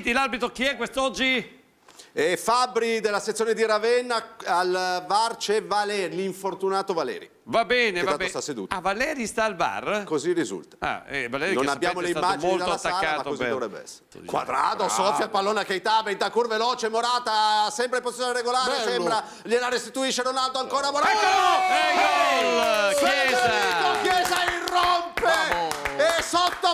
partiti, l'arbitro chi è quest'oggi? E Fabri della sezione di Ravenna al VAR c'è Valeri, l'infortunato Valeri. Va bene, va bene. sta seduto. Ah, Valeri sta al VAR? Così risulta. Ah, eh, non abbiamo le immagini dalla sala, ma così dovrebbe essere. Quadrado, soffia, pallone a Keita, Bentancur veloce, Morata, sempre in posizione regolare, Bello. sembra, gliela restituisce Ronaldo, ancora ecco! Morata. Eccolo!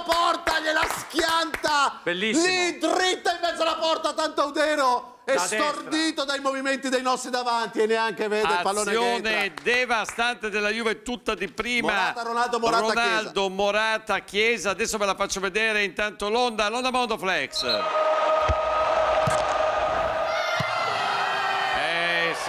porta, gliela schianta! Bellissimo! Lì, dritta in mezzo alla porta, tanto Audero! è da stordito destra. dai movimenti dei nostri davanti e neanche vede il pallone che azione devastante della Juve tutta di prima Morata, Ronaldo, Morata, Ronaldo, Chiesa. Morata, Chiesa adesso ve la faccio vedere intanto l'onda, l'onda Mondo Mondoflex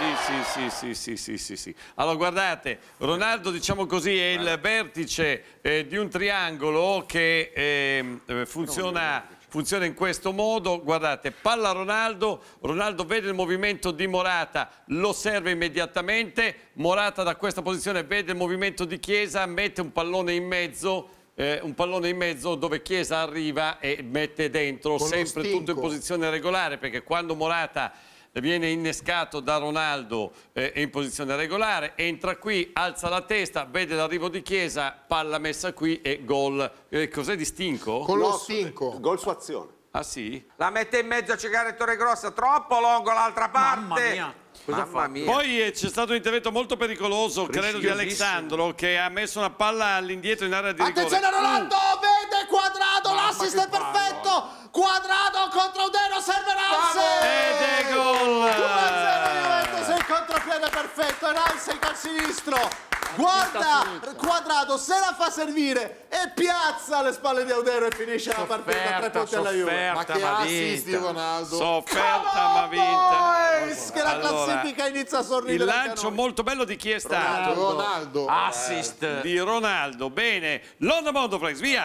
sì, sì, sì, sì, sì, sì, sì, Allora guardate, Ronaldo diciamo così è il vertice eh, di un triangolo che ehm, eh, funziona, funziona in questo modo, guardate, palla Ronaldo, Ronaldo vede il movimento di Morata, lo serve immediatamente, Morata da questa posizione vede il movimento di Chiesa, mette un pallone in mezzo, eh, un pallone in mezzo dove Chiesa arriva e mette dentro, Con sempre tutto in posizione regolare perché quando Morata viene innescato da Ronaldo eh, in posizione regolare, entra qui, alza la testa, vede l'arrivo di Chiesa, palla messa qui e gol. Eh, Cos'è di Stinco? Con lo Stinco. Gol su azione. Ah sì? La mette in mezzo a cecare Torre Grossa, troppo lungo l'altra parte. Mamma mia. Poi eh, c'è stato un intervento molto pericoloso, credo, di Alessandro che ha messo una palla all'indietro in area di rigore. Attenzione Ronaldo, uh. vede quadrato, l'assist è perfetto! quadrato contro De piede perfetto, Ranse col sinistro. Ah, Guarda, quadrato, se la fa servire e piazza le spalle di Audero e finisce sofferta, la partita tre punti alla Juve. Ma che ma assist di Ronaldo. Sofferta ma vinta. Boys, che la allora, classifica inizia a sorridere. Il lancio molto bello di chi è stato? Ronaldo. Assist eh. di Ronaldo. Bene, Londra Mondoflex, via.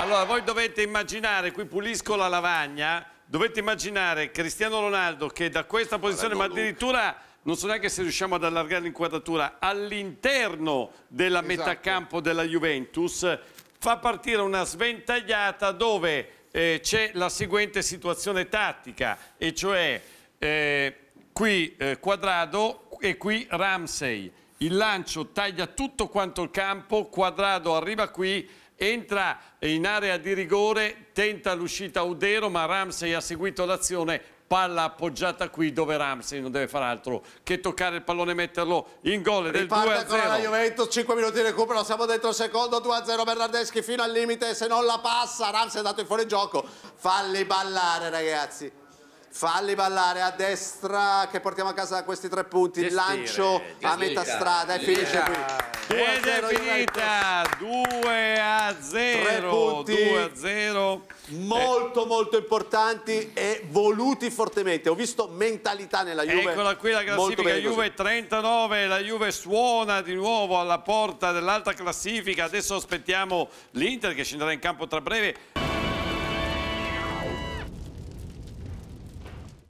Allora, voi dovete immaginare, qui pulisco la lavagna, dovete immaginare Cristiano Ronaldo che da questa posizione, ma addirittura non so neanche se riusciamo ad allargare l'inquadratura, all'interno della esatto. metà campo della Juventus fa partire una sventagliata dove eh, c'è la seguente situazione tattica, e cioè eh, qui eh, Quadrado e qui Ramsey. Il lancio taglia tutto quanto il campo, Quadrado arriva qui entra in area di rigore, tenta l'uscita Udero ma Ramsey ha seguito l'azione, palla appoggiata qui dove Ramsey non deve fare altro che toccare il pallone e metterlo in gol del 2 a 0 la Juventus 5 minuti di recupero siamo dentro il secondo 2 a 0 Bernardeschi fino al limite se non la passa Ramsey è andato in fuori gioco, falli ballare ragazzi falli ballare a destra che portiamo a casa questi tre punti il lancio a metà strada e finisce qui ed è finita 2 a 0. 2 a 0. Molto eh. molto importanti e voluti fortemente. Ho visto mentalità nella Juve. Eccola qui la classifica Juve 39, la Juve suona di nuovo alla porta dell'alta classifica. Adesso aspettiamo l'Inter che scenderà in campo tra breve.